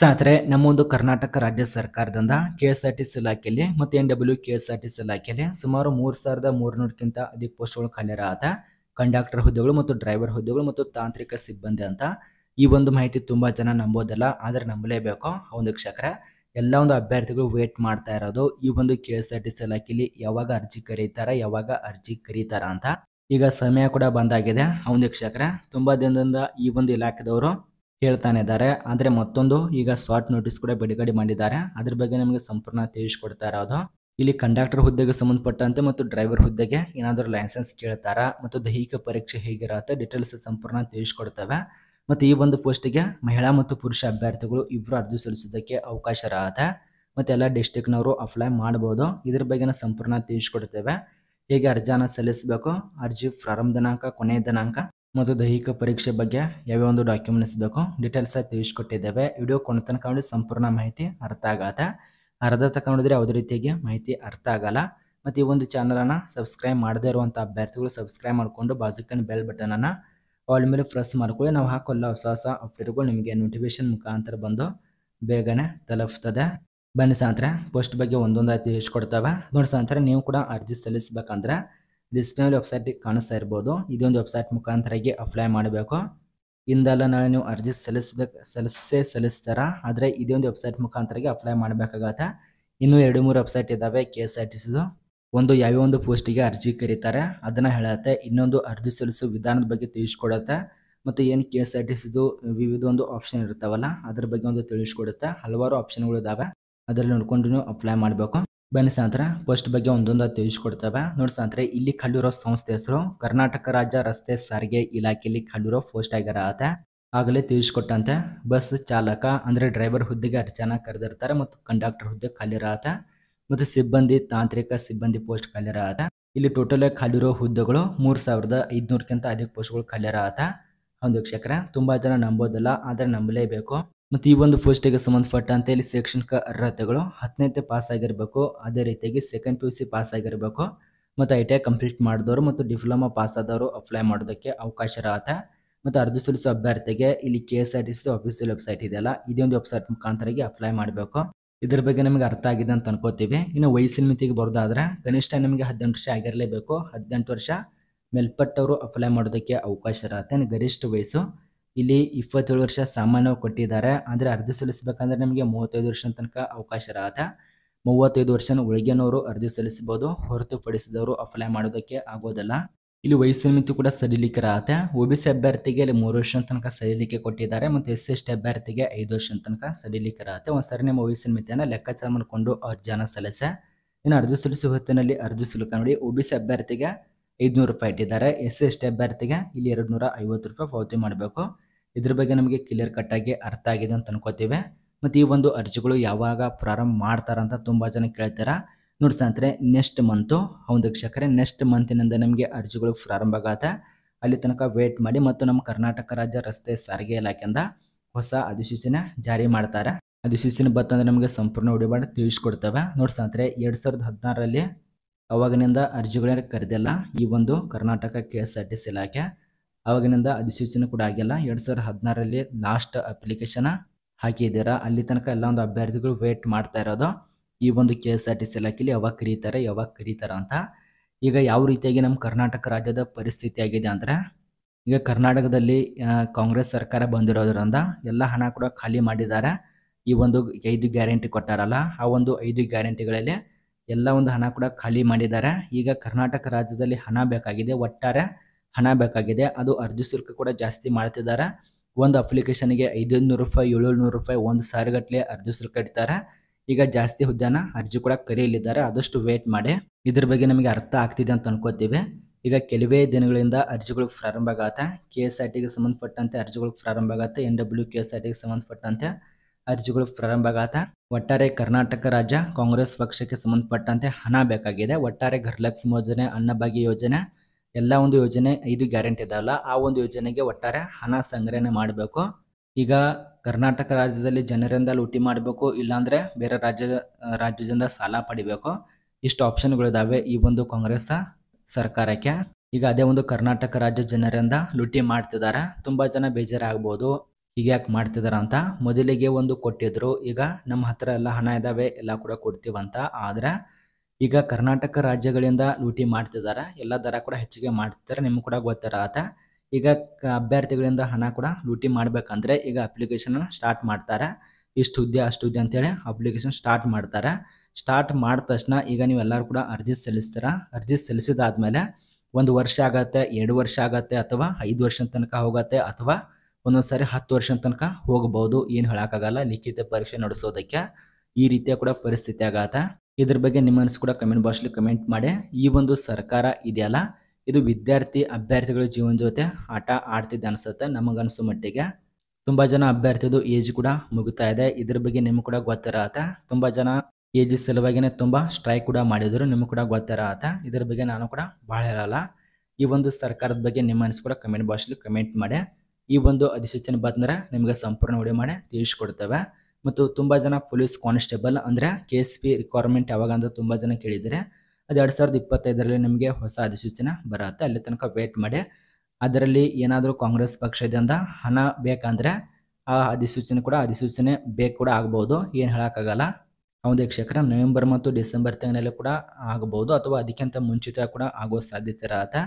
ನಮ್ಮ ನಮ್ಮೊಂದು ಕರ್ನಾಟಕ ರಾಜ್ಯ ಸರ್ಕಾರದಿಂದ K S R T C ಇಲಾಖೆಯಲ್ಲಿ ಮತ್ತು N W K S R T C ಇಲಾಖೆಯಲ್ಲಿ ಸುಮಾರು ಮೂರು ಸಾವಿರದ ಮೂರುನೂರಕ್ಕಿಂತ ಅಧಿಕ ಪೋಸ್ಟ್ಗಳು ಖಾಲಿರಾದ ಕಂಡಕ್ಟರ್ ಹುದ್ದೆಗಳು ಮತ್ತು ಡ್ರೈವರ್ ಹುದ್ದೆಗಳು ಮತ್ತು ತಾಂತ್ರಿಕ ಸಿಬ್ಬಂದಿ ಅಂತ ಈ ಒಂದು ಮಾಹಿತಿ ತುಂಬ ಜನ ನಂಬೋದಲ್ಲ ಆದರೆ ನಂಬಲೇಬೇಕು ಒಂದು ಕ್ಷಕರ ಎಲ್ಲ ಒಂದು ಅಭ್ಯರ್ಥಿಗಳು ವೇಟ್ ಮಾಡ್ತಾ ಇರೋದು ಈ ಒಂದು K S R T C ಇಲಾಖೆಯಲ್ಲಿ ಯಾವಾಗ ಅರ್ಜಿ ಕರೀತಾರ ಯಾವಾಗ ಅರ್ಜಿ ಕರೀತಾರ ಅಂತ ಈಗ ಸಮಯ ಕೂಡ ಬಂದಾಗಿದೆ ಒಂದು ಕ್ಷಕರ ತುಂಬ ದಿನದಿಂದ ಈ ಒಂದು ಇಲಾಖೆದವರು ಹೇಳ್ತಾನೆ ಇದ್ದಾರೆ ಆದರೆ ಮತ್ತೊಂದು ಈಗ ಶಾರ್ಟ್ ನೋಟಿಸ್ ಕೂಡ ಬಿಡುಗಡೆ ಮಾಡಿದ್ದಾರೆ ಅದ್ರ ಬಗ್ಗೆ ನಮಗೆ ಸಂಪೂರ್ಣ ತಿಳಿಸ್ಕೊಡ್ತಾ ಇರೋದು ಇಲ್ಲಿ ಕಂಡಕ್ಟರ್ ಹುದ್ದೆಗೆ ಸಂಬಂಧಪಟ್ಟಂತೆ ಮತ್ತು ಡ್ರೈವರ್ ಹುದ್ದೆಗೆ ಏನಾದರೂ ಲೈಸೆನ್ಸ್ ಕೇಳ್ತಾರ ಮತ್ತು ದೈಹಿಕ ಪರೀಕ್ಷೆ ಹೇಗಿರುತ್ತೆ ಡೀಟೇಲ್ಸ್ ಸಂಪೂರ್ಣ ತಿಳಿಸ್ಕೊಡ್ತವೆ ಮತ್ತು ಈ ಒಂದು ಪೋಸ್ಟಿಗೆ ಮಹಿಳಾ ಮತ್ತು ಪುರುಷ ಅಭ್ಯರ್ಥಿಗಳು ಇಬ್ಬರು ಅರ್ಜಿ ಸಲ್ಲಿಸೋದಕ್ಕೆ ಅವಕಾಶ ಇರುತ್ತೆ ಮತ್ತು ಎಲ್ಲ ಡಿಸ್ಟಿಕ್ನವರು ಅಪ್ಲೈ ಮಾಡ್ಬೋದು ಇದ್ರ ಬಗ್ಗೆನ ಸಂಪೂರ್ಣ ತಿಳಿಸ್ಕೊಡ್ತೇವೆ ಹೇಗೆ ಅರ್ಜಿಯನ್ನು ಸಲ್ಲಿಸಬೇಕು ಅರ್ಜಿ ಪ್ರಾರಂಭ ದಿನಾಂಕ ಕೊನೆಯ ದಿನಾಂಕ ಮತ್ತು ದೈಹಿಕ ಪರೀಕ್ಷೆ ಬಗ್ಗೆ ಯಾವ್ಯಾವ ಒಂದು ಡಾಕ್ಯುಮೆಂಟ್ಸ್ ಬೇಕು ಡೀಟೇಲ್ಸ್ ಆಗಿ ತಿಳಿಸ್ಕೊಟ್ಟಿದ್ದೇವೆ ವಿಡಿಯೋ ಕೊನೆ ತನಕ ಸಂಪೂರ್ಣ ಮಾಹಿತಿ ಅರ್ಥ ಆಗತ್ತೆ ಅರ್ಧ ತಕೊಂಡಿದ್ರೆ ಯಾವುದೇ ರೀತಿಯಾಗಿ ಮಾಹಿತಿ ಅರ್ಥ ಆಗಲ್ಲ ಮತ್ತು ಈ ಒಂದು ಚಾನಲನ್ನು ಸಬ್ಸ್ಕ್ರೈಬ್ ಮಾಡದೇ ಇರುವಂಥ ಅಭ್ಯರ್ಥಿಗಳು ಸಬ್ಸ್ಕ್ರೈಬ್ ಮಾಡಿಕೊಂಡು ಬಾಜುಕನ್ ಬೆಲ್ ಬಟನನ್ನು ಆಲ್ ಮೇಲೆ ಪ್ರೆಸ್ ಮಾಡ್ಕೊಳ್ಳಿ ನಾವು ಹಾಕೊಲ್ಲ ಹೊಸ ಹೊಸ ಅಪ್ಡೇಟ್ಗಳು ನಿಮಗೆ ನೋಟಿಫಿಕೇಶನ್ ಮುಖಾಂತರ ಬಂದು ಬೇಗನೆ ತಲುಪ್ತದೆ ಬನ್ನಿ ಸಾಂತ್ರೆ ಪೋಸ್ಟ್ ಬಗ್ಗೆ ಒಂದೊಂದಾಗಿ ತಿಳಿಸ್ಕೊಡ್ತವೆ ನೋಡಿ ಅಂತಾರೆ ನೀವು ಕೂಡ ಅರ್ಜಿ ಸಲ್ಲಿಸಬೇಕಂದ್ರೆ ಡಿಸ್ಕ್ರಿಪ್ಷನಲ್ಲಿ ವೆಬ್ಸೈಟ್ ಕಾಣಿಸ್ತಾ ಇರ್ಬೋದು ಇದೊಂದು ವೆಬ್ಸೈಟ್ ಮುಖಾಂತರಾಗಿ ಅಪ್ಲೈ ಮಾಡಬೇಕು ಇಂದೆಲ್ಲ ನಾಳೆ ನೀವು ಅರ್ಜಿ ಸಲ್ಲಿಸ್ಬೇಕು ಸಲ್ಲಿಸೇ ಸಲ್ಲಿಸ್ತಾರ ಆದರೆ ಇದೊಂದು ವೆಬ್ಸೈಟ್ ಮುಖಾಂತರಾಗಿ ಅಪ್ಲೈ ಮಾಡಬೇಕಾಗತ್ತೆ ಇನ್ನು ಎರಡು ಮೂರು ವೆಬ್ಸೈಟ್ ಇದ್ದಾವೆ ಕೆ ಎಸ್ ಆರ್ ಟಿ ಸಿದು ಒಂದು ಯಾವ್ಯಾವ ಒಂದು ಪೋಸ್ಟಿಗೆ ಅರ್ಜಿ ಕರೀತಾರೆ ಅದನ್ನು ಹೇಳತ್ತೆ ಇನ್ನೊಂದು ಅರ್ಜಿ ಸಲ್ಲಿಸೋ ವಿಧಾನದ ಬಗ್ಗೆ ತಿಳಿಸ್ಕೊಡತ್ತೆ ಮತ್ತು ಏನು ಕೆ ಎಸ್ ಆರ್ ಟಿ ಸಿದು ವಿವಿಧ ಒಂದು ಆಪ್ಷನ್ ಇರ್ತಾವಲ್ಲ ಅದ್ರ ಬಗ್ಗೆ ಒಂದು ತಿಳಿಸ್ಕೊಡುತ್ತೆ ಹಲವಾರು ಆಪ್ಷನ್ಗಳು ಇದ್ದಾವೆ ಅದರಲ್ಲಿ ನೋಡ್ಕೊಂಡು ಅಪ್ಲೈ ಮಾಡಬೇಕು ಬನ್ನಿ ಸ್ನೇಹಿತರೆ ಪೋಸ್ಟ್ ಬಗ್ಗೆ ಒಂದೊಂದು ತಿಳಿಸ್ಕೊಡ್ತೇವೆ ನೋಡಿ ಸ್ನೇಹಿತರೆ ಇಲ್ಲಿ ಕಲ್ಲಿರೋ ಸಂಸ್ಥೆ ಹೆಸರು ಕರ್ನಾಟಕ ರಾಜ್ಯ ರಸ್ತೆ ಸಾರಿಗೆ ಇಲಾಖೆಯಲ್ಲಿ ಖಾಲಿರೋ ಪೋಸ್ಟ್ ಆಗ್ಯಾರ ಆತ ಆಗಲೇ ತಿಳಿಸ್ಕೊಟ್ಟಂತೆ ಬಸ್ ಚಾಲಕ ಅಂದ್ರೆ ಡ್ರೈವರ್ ಹುದ್ದೆಗೆ ಅರ್ಜಿ ಜನ ಕರೆದಿರ್ತಾರೆ ಮತ್ತು ಕಂಡಕ್ಟರ್ ಹುದ್ದೆ ಖಾಲಿರಾತ ಮತ್ತು ಸಿಬ್ಬಂದಿ ತಾಂತ್ರಿಕ ಸಿಬ್ಬಂದಿ ಪೋಸ್ಟ್ ಆತ ಇಲ್ಲಿ ಟೋಟಲ್ ಖಾಲಿರೋ ಹುದ್ದೆಗಳು ಮೂರ್ ಸಾವಿರದ ಐದುನೂರಕ್ಕಿಂತ ಅಧಿಕ ಪೋಸ್ಟ್ಗಳು ಆತ ಒಂದು ವೀಕ್ಷಕರ ತುಂಬಾ ಜನ ನಂಬೋದಲ್ಲ ಆದರೆ ನಂಬಲೇಬೇಕು ಮತ್ತು ಈ ಒಂದು ಪೋಸ್ಟಿಗೆ ಸಂಬಂಧಪಟ್ಟಂತೆ ಇಲ್ಲಿ ಶೈಕ್ಷಣಿಕ ಅರ್ಹತೆಗಳು ಹತ್ತನೇ ಪಾಸ್ ಆಗಿರಬೇಕು ಅದೇ ರೀತಿಯಾಗಿ second P U C pass ಆಗಿರಬೇಕು ಮತ್ತು ಐ ಟಿ ಐ ಕಂಪ್ಲೀಟ್ ಮಾಡಿದವರು ಮತ್ತು ಡಿಪ್ಲೊಮಾ ಪಾಸ್ ಆದವರು ಅಪ್ಲೈ ಮಾಡೋದಕ್ಕೆ ಅವಕಾಶ ಇರತ್ತೆ ಮತ್ತು ಅರ್ಜಿ ಸಲ್ಲಿಸುವ ಅಭ್ಯರ್ಥಿಗೆ ಇಲ್ಲಿ K S R T C official website ಇದೆಯಲ್ಲ ಇದೊಂದು ವೆಬ್ಸೈಟ್ ಮುಖಾಂತರವಾಗಿ ಅಪ್ಲೈ ಮಾಡಬೇಕು ಇದ್ರ ಬಗ್ಗೆ ನಮಗೆ ಅರ್ಥ ಆಗಿದೆ ಅಂತ ಅನ್ಕೋತೀವಿ ಇನ್ನು ವಯಸ್ಸಿನ ಮಿತಿಗೆ ಬರೋದಾದ್ರೆ ಕನಿಷ್ಠ ನಮಗೆ ಹದಿನೆಂಟು ವರ್ಷ ಆಗಿರಲೇಬೇಕು ಹದಿನೆಂಟು ವರ್ಷ ಮೇಲ್ಪಟ್ಟವರು ಅಪ್ಲೈ ಮಾಡೋದಕ್ಕೆ ಅವಕಾಶ ಇರುತ್ತೆ ಗರಿಷ್ಠ ವಯಸ್ಸು ಇಲ್ಲಿ ಇಪ್ಪತ್ತೇಳು ವರ್ಷ ಸಾಮಾನ್ಯವಾಗಿ ಕೊಟ್ಟಿದ್ದಾರೆ ಅಂದರೆ ಅರ್ಜಿ ಸಲ್ಲಿಸಬೇಕಂದ್ರೆ ನಿಮಗೆ ಮೂವತ್ತೈದು ವರ್ಷ ತನಕ ಅವಕಾಶ ಇರತ್ತೆ ಮೂವತ್ತೈದು ವರ್ಷನ ಒಳಗಿನವರು ಅರ್ಜಿ ಸಲ್ಲಿಸಬಹುದು ಹೊರತುಪಡಿಸಿದವರು ಅಪ್ಲೈ ಮಾಡೋದಕ್ಕೆ ಆಗೋದಲ್ಲ ಇಲ್ಲಿ ವಯಸ್ಸಿನ ಮಿತಿ ಕೂಡ ಸರಿಲಿಕ್ಕೆ ಇರತ್ತೆ ಒ ಬಿ ಸಿ ಅಭ್ಯರ್ಥಿಗೆ ಇಲ್ಲಿ ಮೂರು ವರ್ಷ ತನಕ ಸಡಿಲಿಕೆ ಕೊಟ್ಟಿದ್ದಾರೆ ಮತ್ತು ಎಸ್ ಎಸ್ ಟಿ ಅಭ್ಯರ್ಥಿಗೆ ಐದು ವರ್ಷ ತನಕ ಸರಿಲಿಕ್ಕೆ ಇರತ್ತೆ ಒಂದ್ಸರಿ ನಿಮ್ಮ ವಯಸ್ಸಿನ ಮಿತಿಯನ್ನು ಲೆಕ್ಕಾಚಾರ ಮಾಡಿಕೊಂಡು ಅರ್ಜಿಯನ್ನು ಸಲ್ಲಿಸೆ ಇನ್ನು ಅರ್ಜಿ ಸಲ್ಲಿಸುವ ಹೊತ್ತಿನಲ್ಲಿ ಅರ್ಜಿ ಶುಲ್ಕ ನೋಡಿ ಒ ಬಿ ಸಿ ಅಭ್ಯರ್ಥಿಗೆ ಐದುನೂರು ರೂಪಾಯಿ ಇಟ್ಟಿದ್ದಾರೆ ಎಸ್ ಎಸ್ ಟಿ ಅಭ್ಯರ್ಥಿಗೆ ಇಲ್ಲಿ ಎರಡು ನೂರ ಐವತ್ತು ರೂಪಾಯಿ ಪಾವತಿ ಮಾಡಬೇಕು ಇದ್ರ ಬಗ್ಗೆ ನಮಗೆ ಕ್ಲಿಯರ್ ಕಟ್ಟಾಗಿ ಅರ್ಥ ಆಗಿದೆ ಅಂತ ಅನ್ಕೋತೀವಿ ಮತ್ತು ಈ ಒಂದು ಅರ್ಜಿಗಳು ಯಾವಾಗ ಪ್ರಾರಂಭ ಮಾಡ್ತಾರಂತ ತುಂಬ ಜನ ಕೇಳ್ತಾರ ನೋಡಿ ಸ್ನೇಹಿತರೆ ನೆಕ್ಸ್ಟ್ ಮಂತು ಒಂದು ವೀಕ್ಷಕರೇ ನೆಕ್ಸ್ಟ್ ಮಂತಿನಿಂದ ನಮಗೆ ಅರ್ಜಿಗಳು ಪ್ರಾರಂಭ ಆಗತ್ತೆ ಅಲ್ಲಿ ತನಕ ವೇಟ್ ಮಾಡಿ ಮತ್ತು ನಮ್ಮ ಕರ್ನಾಟಕ ರಾಜ್ಯ ರಸ್ತೆ ಸಾರಿಗೆ ಇಲಾಖೆಯಿಂದ ಹೊಸ ಅಧಿಸೂಚನೆ ಜಾರಿ ಮಾಡ್ತಾರೆ ಅಧಿಸೂಚನೆ ಬತ್ತಂದ್ರೆ ನಮಗೆ ಸಂಪೂರ್ಣ ಉಡಿಬಾಡ ತಿಳಿಸ್ಕೊಡ್ತವೆ ನೋಡಿ ಸ್ನೇಹಿತರೆ ಎರಡು ಸಾವಿರದ ಹದಿನಾರರಲ್ಲಿ ಅವಾಗಿನಿಂದ ಅರ್ಜಿಗಳೇ ಕರೆದಿಲ್ಲ ಈ ಒಂದು Karnataka K S R T C ಇಲಾಖೆ ಅವಾಗಿನಿಂದ ಅಧಿಸೂಚನೆ ಕೂಡ ಆಗಿಲ್ಲ ಎರಡು ಸಾವಿರದ ಹದಿನಾರರಲ್ಲಿ ಲಾಸ್ಟ್ ಅಪ್ಲಿಕೇಶನ್ ಹಾಕಿದ್ದೀರಾ ಅಲ್ಲಿ ತನಕ ಎಲ್ಲ ಒಂದು ಅಭ್ಯರ್ಥಿಗಳು ವೇಟ್ ಮಾಡ್ತಾ ಇರೋದು ಈ ಒಂದು K S R T C ಇಲಾಖೆಯಲ್ಲಿ ಯಾವಾಗ ಕರೀತಾರೆ ಯಾವಾಗ ಕರೀತಾರೆ ಅಂತ ಈಗ ಯಾವ ರೀತಿಯಾಗಿ ನಮ್ಮ ಕರ್ನಾಟಕ ರಾಜ್ಯದ ಪರಿಸ್ಥಿತಿ ಆಗಿದೆ ಅಂದರೆ ಈಗ ಕರ್ನಾಟಕದಲ್ಲಿ ಕಾಂಗ್ರೆಸ್ ಸರ್ಕಾರ ಬಂದಿರೋದ್ರಿಂದ ಎಲ್ಲ ಹಣ ಕೂಡ ಖಾಲಿ ಮಾಡಿದ್ದಾರೆ ಈ ಒಂದು ಐದು ಗ್ಯಾರಂಟಿ ಕೊಟ್ಟಾರಲ್ಲ ಆ ಒಂದು ಐದು ಗ್ಯಾರಂಟಿಗಳಲ್ಲಿ ಎಲ್ಲ ಒಂದು ಹಣ ಕೂಡ ಖಾಲಿ ಮಾಡಿದ್ದಾರೆ ಈಗ ಕರ್ನಾಟಕ ರಾಜ್ಯದಲ್ಲಿ ಹಣ ಬೇಕಾಗಿದೆ ಒಟ್ಟಾರೆ ಹಣ ಬೇಕಾಗಿದೆ ಅದು ಅರ್ಜಿ ಶುಲ್ಕ ಕೂಡ ಜಾಸ್ತಿ ಮಾಡ್ತಿದ್ದಾರೆ ಒಂದು ಅಪ್ಲಿಕೇಶನ್ಗೆ ಐದುನೂರು ರೂಪಾಯಿ ಏಳುನೂರು ರೂಪಾಯಿ ಒಂದು ಸಾವಿರಗಟ್ಟಲೆ ಅರ್ಜಿ ಶುಲ್ಕ ಇಡ್ತಾರೆ ಈಗ ಜಾಸ್ತಿ ಹುದ್ದೆನ ಅರ್ಜಿ ಕೂಡ ಕರೆಯಲಿದ್ದಾರೆ ಆದಷ್ಟು ವೇಟ್ ಮಾಡಿ ಇದ್ರ ಬಗ್ಗೆ ನಮಗೆ ಅರ್ಥ ಆಗ್ತಿದೆ ಅಂತ ಅನ್ಕೋತೀವಿ ಈಗ ಕೆಲವೇ ದಿನಗಳಿಂದ ಅರ್ಜಿಗಳು ಪ್ರಾರಂಭ ಆಗತ್ತೆ ಕೆ ಎಸ್ ಆರ್ ಟಿಗೆ ಸಂಬಂಧಪಟ್ಟಂತೆ ಅರ್ಜಿಗಳು ಪ್ರಾರಂಭ ಆಗತ್ತೆ N W K S R ಟಿಗೆ ಸಂಬಂಧಪಟ್ಟಂತೆ ಅರ್ಜಿಗಳು ಪ್ರಾರಂಭಗಾತ ಒಟ್ಟಾರೆ ಕರ್ನಾಟಕ ರಾಜ್ಯ ಕಾಂಗ್ರೆಸ್ ಪಕ್ಷಕ್ಕೆ ಸಂಬಂಧಪಟ್ಟಂತೆ ಹಣ ಬೇಕಾಗಿದೆ ಒಟ್ಟಾರೆ ಘರ್ಲಕ್ಷ್ಮಿ ಯೋಜನೆ ಅನ್ನಭಾಗ್ಯ ಯೋಜನೆ ಎಲ್ಲ ಒಂದು ಯೋಜನೆ ಇದು ಗ್ಯಾರಂಟಿ ಇದಾವಲ್ಲ ಆ ಒಂದು ಯೋಜನೆಗೆ ಒಟ್ಟಾರೆ ಹಣ ಸಂಗ್ರಹಣೆ ಮಾಡಬೇಕು ಈಗ ಕರ್ನಾಟಕ ರಾಜ್ಯದಲ್ಲಿ ಜನರಿಂದ ಲೂಟಿ ಮಾಡಬೇಕು ಇಲ್ಲಾಂದ್ರೆ ಬೇರೆ ರಾಜ್ಯ ರಾಜ್ಯದಿಂದ ಸಾಲ ಪಡಿಬೇಕು ಇಷ್ಟು ಆಪ್ಷನ್ಗಳಿದಾವೆ ಈ ಒಂದು ಕಾಂಗ್ರೆಸ್ ಸರ್ಕಾರಕ್ಕೆ ಈಗ ಅದೇ ಒಂದು ಕರ್ನಾಟಕ ರಾಜ್ಯ ಜನರಿಂದ ಲೂಟಿ ಮಾಡ್ತಿದ್ದಾರೆ ತುಂಬಾ ಜನ ಬೇಜಾರಾಗ್ಬೋದು ಈಗ ಯಾಕೆ ಮಾಡ್ತಿದಾರ ಅಂತ ಮೊದಲಿಗೆ ಒಂದು ಕೊಟ್ಟಿದ್ರು ಈಗ ನಮ್ಮ ಹತ್ರ ಎಲ್ಲ ಹಣ ಇದಾವೆ ಎಲ್ಲ ಕೂಡ ಕೊಡ್ತೀವಂತ ಆದ್ರೆ ಈಗ ಕರ್ನಾಟಕ ರಾಜ್ಯಗಳಿಂದ ಲೂಟಿ ಮಾಡ್ತಿದ್ದಾರೆ ಎಲ್ಲ ದರ ಕೂಡ ಹೆಚ್ಚಿಗೆ ಮಾಡ್ತಿದ್ದಾರೆ ನಿಮ್ಗೆ ಕೂಡ ಆತ ಈಗ ಅಭ್ಯರ್ಥಿಗಳಿಂದ ಹಣ ಕೂಡ ಲೂಟಿ ಮಾಡ್ಬೇಕಂದ್ರೆ ಈಗ ಅಪ್ಲಿಕೇಶನ್ ಸ್ಟಾರ್ಟ್ ಮಾಡ್ತಾರೆ ಇಷ್ಟು ಹುದ್ದೆ ಅಷ್ಟು ಹುದ್ದೆ ಅಂತೇಳಿ ಅಪ್ಲಿಕೇಶನ್ ಸ್ಟಾರ್ಟ್ ಮಾಡ್ತಾರೆ ಸ್ಟಾರ್ಟ್ ಮಾಡಿದ ತಕ್ಷಣ ಈಗ ನೀವೆಲ್ಲರೂ ಕೂಡ ಅರ್ಜಿ ಸಲ್ಲಿಸ್ತೀರ ಅರ್ಜಿ ಸಲ್ಲಿಸಿದಾದ್ಮೇಲೆ ಒಂದು ವರ್ಷ ಆಗತ್ತೆ ಎರಡು ವರ್ಷ ಆಗತ್ತೆ ಅಥವಾ ಐದು ವರ್ಷದ ತನಕ ಹೋಗತ್ತೆ ಅಥವಾ ಒಂದೊಂದು ಸಾರಿ ಹತ್ತು ವರ್ಷ ತನಕ ಹೋಗಬಹುದು ಏನು ಹೇಳೋಕ್ಕಾಗಲ್ಲ ಲಿಖಿತ ಪರೀಕ್ಷೆ ನಡೆಸೋದಕ್ಕೆ ಈ ರೀತಿಯ ಕೂಡ ಪರಿಸ್ಥಿತಿ ಆಗತ್ತ ಇದ್ರ ಬಗ್ಗೆ ನಿಮ್ಮ ಅನಿಸ್ ಕೂಡ ಕಮೆಂಟ್ ಬಾಕ್ಸ್ಲಿ ಕಮೆಂಟ್ ಮಾಡಿ ಈ ಒಂದು ಸರ್ಕಾರ ಇದೆಯಲ್ಲ ಇದು ವಿದ್ಯಾರ್ಥಿ ಅಭ್ಯರ್ಥಿಗಳ ಜೀವನ ಜೊತೆ ಆಟ ಆಡ್ತಿದ್ದೆ ಅನಿಸುತ್ತೆ ನಮಗನಿಸೋ ಮಟ್ಟಿಗೆ ತುಂಬ ಜನ ಅಭ್ಯರ್ಥಿದು ಏಜ್ ಕೂಡ ಮುಗಿತಾ ಇದೆ ಇದ್ರ ಬಗ್ಗೆ ನಿಮ್ಗೆ ಕೂಡ ಗೊತ್ತಿರತ್ತೆ ತುಂಬ ಜನ ಏಜ್ ಸಲುವಾಗಿನೇ ತುಂಬ ಸ್ಟ್ರೈಕ್ ಕೂಡ ಮಾಡಿದ್ರು ನಿಮ್ಗೆ ಕೂಡ ಗೊತ್ತಿರತ್ತೆ ಇದ್ರ ಬಗ್ಗೆ ನಾನು ಕೂಡ ಭಾಳ ಹೇಳಲ್ಲ ಈ ಒಂದು ಸರ್ಕಾರದ ಬಗ್ಗೆ ನಿಮ್ಮ ಅನ್ಸು ಕೂಡ ಕಮೆಂಟ್ ಬಾಕ್ಸ್ಲಿ ಕಮೆಂಟ್ ಮಾಡಿ ಈ ಒಂದು ಅಧಿಸೂಚನೆ ಬಂದ್ರೆ ನಿಮಗೆ ಸಂಪೂರ್ಣ ಉಡಿ ಮಾಡಿ ತಿಳಿಸ್ಕೊಡ್ತೇವೆ ಮತ್ತು ತುಂಬ ಜನ ಪೊಲೀಸ್ ಕಾನ್ಸ್ಟೇಬಲ್ ಅಂದರೆ ಕೆ ಎಸ್ ಪಿ ರಿಕ್ವೈರ್ಮೆಂಟ್ ಯಾವಾಗ ಅಂತ ತುಂಬ ಜನ ಕೇಳಿದರೆ ಅದು ಎರಡು ಸಾವಿರದ ಇಪ್ಪತ್ತೈದರಲ್ಲಿ ನಿಮಗೆ ಹೊಸ ಅಧಿಸೂಚನೆ ಬರುತ್ತೆ ಅಲ್ಲಿ ತನಕ ವೇಟ್ ಮಾಡಿ ಅದರಲ್ಲಿ ಏನಾದರೂ ಕಾಂಗ್ರೆಸ್ ಪಕ್ಷದಿಂದ ಹಣ ಬೇಕಂದ್ರೆ ಆ ಅಧಿಸೂಚನೆ ಕೂಡ ಅಧಿಸೂಚನೆ ಬೇಕು ಕೂಡ ಆಗ್ಬೋದು ಏನು ಹೇಳೋಕ್ಕಾಗಲ್ಲ ಒಂದು ಕ್ಷೇತ್ರ ನವೆಂಬರ್ ಮತ್ತು ಡಿಸೆಂಬರ್ ತಿಂಗಳಲ್ಲಿ ಕೂಡ ಆಗ್ಬೋದು ಅಥವಾ ಅದಕ್ಕಿಂತ ಮುಂಚಿತ ಕೂಡ ಆಗೋ ಸಾಧ್ಯತೆ ಇರತ್ತೆ